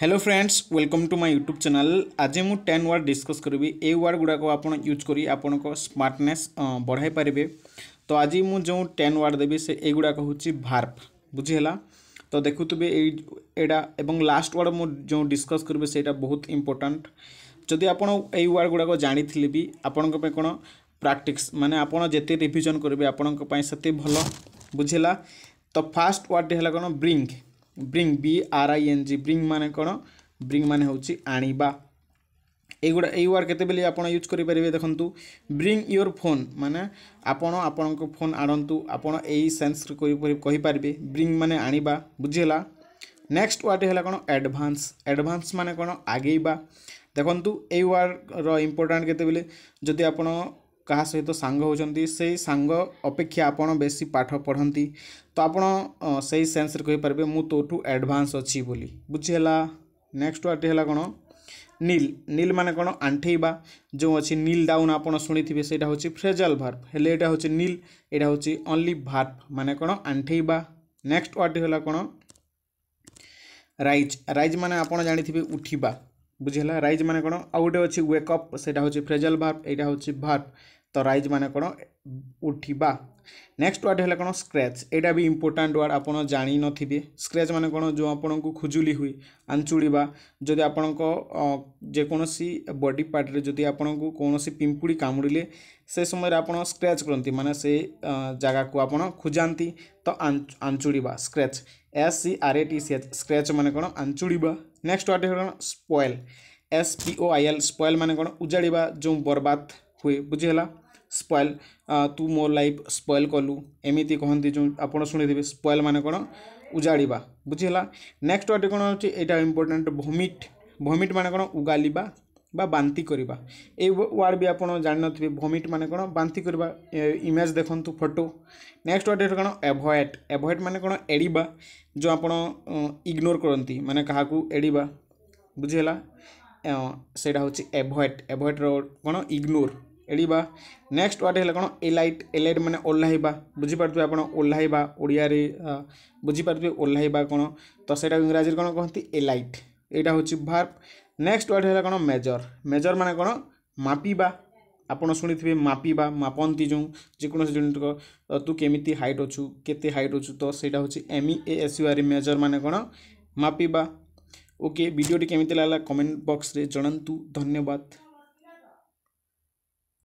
hello friends welcome to my YouTube channel आज मुझे ten ward discuss करी तो ए वार्ड गुड़ाक आप यूज कर स्मार्टने बढ़ाई पारे तो आज मुझे जो टेन वार्ड देवी से युड़ाक हूँ भार्प बुझीला तो देखुबे यहाँ एवं लास्ट वार्ड मु जो डिस्कस करी से बहुत इम्पोर्टाट जदि आप वार्ड गुड़ाक जानी भी आपण कौन ପ୍ରାକ୍ଟିକ୍ସ मैंने ଆପଣ रिविजन करेंगे କରିବେ ଆପଣଙ୍କ ପାଇଁ ସେତେ ଭଲ ବୁଝିଲା ତ ଫାର୍ଷ୍ଟ ୱାର୍ଡ଼ଟି bring B R I N G bring ମାନେ କ'ଣ ବ୍ରିଙ୍ଗ ମାନେ ହେଉଛି ଆଣିବା ଏଇଗୁଡ଼ା ଏଇ ୱାର୍ଡ଼ କେତେବେଳେ ଆପଣ ୟୁଜ୍ କରିପାରିବେ ଦେଖନ୍ତୁ ବ୍ରିଙ୍ଗ ୟୋର୍ ଫୋନ୍ ମାନେ ଆପଣ ଆପଣଙ୍କ ଫୋନ୍ ଆଣନ୍ତୁ ଆପଣ ଏଇ ସେନ୍ସରେ କହିପାରିବେ ବ୍ରିଙ୍ଗ ମାନେ ଆଣିବା ବୁଝିହେଲା ନେକ୍ସଟ ୱାର୍ଡ଼ ହେଲା କ'ଣ ଆଡ଼ଭାନ୍ସ ଆଡ଼ଭାନ୍ସ ମାନେ କ'ଣ ଆଗେଇବା ଦେଖନ୍ତୁ ଏଇ ୱାର୍ଡ଼ର ଇମ୍ପୋର୍ଟାଣ୍ଟ କେତେବେଳେ ଯଦି ଆପଣ କାହା ସହିତ ସାଙ୍ଗ ହେଉଛନ୍ତି ସେଇ ସାଙ୍ଗ ଅପେକ୍ଷା ଆପଣ ବେଶୀ ପାଠ ପଢ଼ନ୍ତି ତ ଆପଣ ସେଇ ସେନ୍ସରେ କହିପାରିବେ ମୁଁ ତୋଠୁ ଆଡ଼ଭାନ୍ସ ଅଛି ବୋଲି ବୁଝିହେଲା ନେକ୍ସଟ ୱାର୍ଡ଼ଟି ହେଲା କ'ଣ ନିଲ୍ ନିଲ୍ ମାନେ କ'ଣ ଆଣ୍ଠେଇବା ଯେଉଁ ଅଛି ନିଲ୍ ଡାଉନ୍ ଆପଣ ଶୁଣିଥିବେ ସେଇଟା ହେଉଛି ଫ୍ରେଜାଲ୍ ଭାର୍ଭ ହେଲେ ଏଇଟା ହେଉଛି ନିଲ୍ ଏଇଟା ହେଉଛି ଅନ୍ଲି ଭାର୍ଭ ମାନେ କ'ଣ ଆଣ୍ଠେଇବା ନେକ୍ସଟ ୱାର୍ଡ଼ଟି ହେଲା କ'ଣ ରାଇଜ୍ ରାଇଜ୍ ମାନେ ଆପଣ ଜାଣିଥିବେ ଉଠିବା ବୁଝିହେଲା ରାଇଜ୍ ମାନେ କ'ଣ ଆଉ ଗୋଟେ ଅଛି ୱେକଅପ୍ ସେଇଟା ହେଉଛି ଫ୍ରେଜାଲ୍ ଭାର୍ଭ ଏଇଟା ହେଉଛି ଭାର୍ଭ ତ ରାଇଜ୍ ମାନେ କ'ଣ ଉଠିବା ନେକ୍ସଟ ୱାର୍ଡ଼ ହେଲା କ'ଣ ସ୍କ୍ରାଚ୍ ଏଇଟା ବି ଇମ୍ପୋର୍ଟାଣ୍ଟ ୱାର୍ଡ଼ ଆପଣ ଜାଣିନଥିବେ ସ୍କ୍ରାଚ୍ ମାନେ କ'ଣ ଯେଉଁ ଆପଣଙ୍କୁ ଖୁଜୁଲି ହୁଏ ଆଞ୍ଚୁଳିବା ଯଦି ଆପଣଙ୍କ ଯେକୌଣସି ବଡ଼ି ପାର୍ଟରେ ଯଦି ଆପଣଙ୍କୁ କୌଣସି ପିମ୍ପୁଡ଼ି କାମୁଡ଼ିଲେ ସେ ସମୟରେ ଆପଣ ସ୍କ୍ରାଚ୍ କରନ୍ତି ମାନେ ସେ ଜାଗାକୁ ଆପଣ ଖୁଜାନ୍ତି ତ ଆଞ୍ଚୁଳିବା scratch S C R A T C H scratch ମାନେ କ'ଣ ଆଞ୍ଚୁଳିବା ନେକ୍ସଟ ୱାର୍ଡ଼ ହେଲା କ'ଣ spoil S P O I L spoil ମାନେ କ'ଣ ଉଜାଡ଼ିବା ଯେଉଁ ବର୍ବାଦ ହୁଏ ବୁଝିହେଲା ସ୍ପଏଲ୍ ତୁ ମୋ ଲାଇଫ୍ ସ୍ପଏଲ୍ କଲୁ ଏମିତି କହନ୍ତି ଯେଉଁ ଆପଣ ଶୁଣିଥିବେ ସ୍ପଏଲ୍ ମାନେ କ'ଣ ଉଜାଡ଼ିବା ବୁଝିହେଲା ନେକ୍ସଟ ୱାର୍ଡ଼ଟି କ'ଣ ହେଉଛି ଏଇଟା ଇମ୍ପୋର୍ଟାଣ୍ଟ ଭମିଟ୍ ଭମିଟ୍ ମାନେ କ'ଣ ଉଗାଲିବା ବା ବାନ୍ତି କରିବା ଏଇ ୱାର୍ଡ଼ ବି ଆପଣ ଜାଣିନଥିବେ ଭମିଟ୍ ମାନେ କ'ଣ ବାନ୍ତି କରିବା ଇମେଜ୍ ଦେଖନ୍ତୁ ଫଟୋ ନେକ୍ସଟ ୱାର୍ଡ଼ କ'ଣ ଏଭଏଟ୍ ଏଭଏଟ୍ ମାନେ କ'ଣ ଏଡ଼ିବା ଯେଉଁ ଆପଣ ଇଗ୍ନୋର କରନ୍ତି ମାନେ କାହାକୁ ଏଡ଼ିବା ବୁଝିହେଲା ସେଇଟା ହେଉଛି ଏଭଏଟ୍ ଆଭଏଟ୍ର କ'ଣ ଇଗ୍ନୋର ଏଡ଼ିବା ନେକ୍ସଟ ୱାର୍ଡ଼ ହେଲା କ'ଣ ଏଲାଇଟ୍ ଏଲାଇଟ୍ ମାନେ ଓହ୍ଲାଇବା ବୁଝିପାରୁଥିବେ ଆପଣ ଓହ୍ଲାଇବା ଓଡ଼ିଆରେ ବୁଝିପାରୁଥିବେ ଓହ୍ଲାଇବା କ'ଣ ତ ସେଇଟା ଇଂରାଜୀରେ କ'ଣ କହନ୍ତି ଏଲାଇଟ୍ ଏଇଟା ହେଉଛି ଭାର୍ବ ନେକ୍ସଟ ୱାର୍ଡ଼ ହେଲା କ'ଣ ମେଜର ମେଜର ମାନେ କ'ଣ ମାପିବା ଆପଣ ଶୁଣିଥିବେ ମାପିବା ମାପନ୍ତି ଯେଉଁ ଯେକୌଣସି ଜିନିଷ ତୁ କେମିତି ହାଇଟ୍ ଅଛୁ କେତେ ହାଇଟ୍ ଅଛୁ ତ ସେଇଟା ହେଉଛି M E A S U R measure ମାନେ କ'ଣ ମାପିବା ଓକେ ଭିଡ଼ିଓଟି କେମିତି ଲାଗିଲା କମେଣ୍ଟ ବକ୍ସରେ ଜଣାନ୍ତୁ ଧନ୍ୟବାଦ